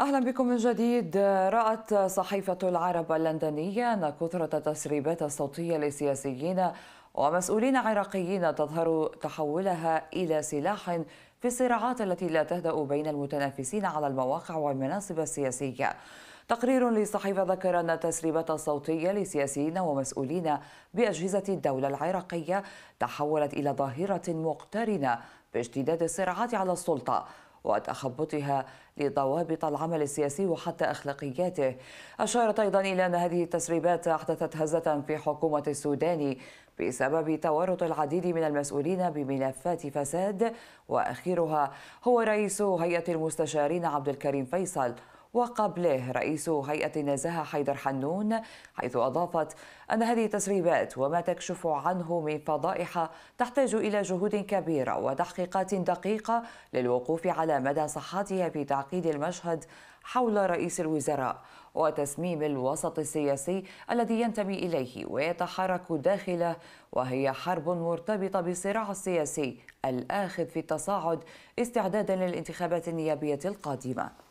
أهلا بكم من جديد رأت صحيفة العرب اللندنية أن كثرة التسريبات الصوتية لسياسيين ومسؤولين عراقيين تظهر تحولها إلى سلاح في الصراعات التي لا تهدأ بين المتنافسين على المواقع والمناصب السياسية تقرير لصحيفة ذكر أن التسريبات الصوتية لسياسيين ومسؤولين بأجهزة الدولة العراقية تحولت إلى ظاهرة مقترنة باشتداد الصراعات على السلطة وتخبطها لضوابط العمل السياسي وحتى أخلاقياته أشارت أيضا إلى أن هذه التسريبات أحدثت هزة في حكومة السودان بسبب تورط العديد من المسؤولين بملفات فساد وأخيرها هو رئيس هيئة المستشارين عبد الكريم فيصل وقبله رئيس هيئة النزاهة حيدر حنون حيث أضافت أن هذه التسريبات وما تكشف عنه من فضائح تحتاج إلى جهود كبيرة وتحقيقات دقيقة للوقوف على مدى صحتها في تعقيد المشهد حول رئيس الوزراء وتسميم الوسط السياسي الذي ينتمي اليه ويتحرك داخله وهي حرب مرتبطه بالصراع السياسي الاخذ في التصاعد استعدادا للانتخابات النيابيه القادمه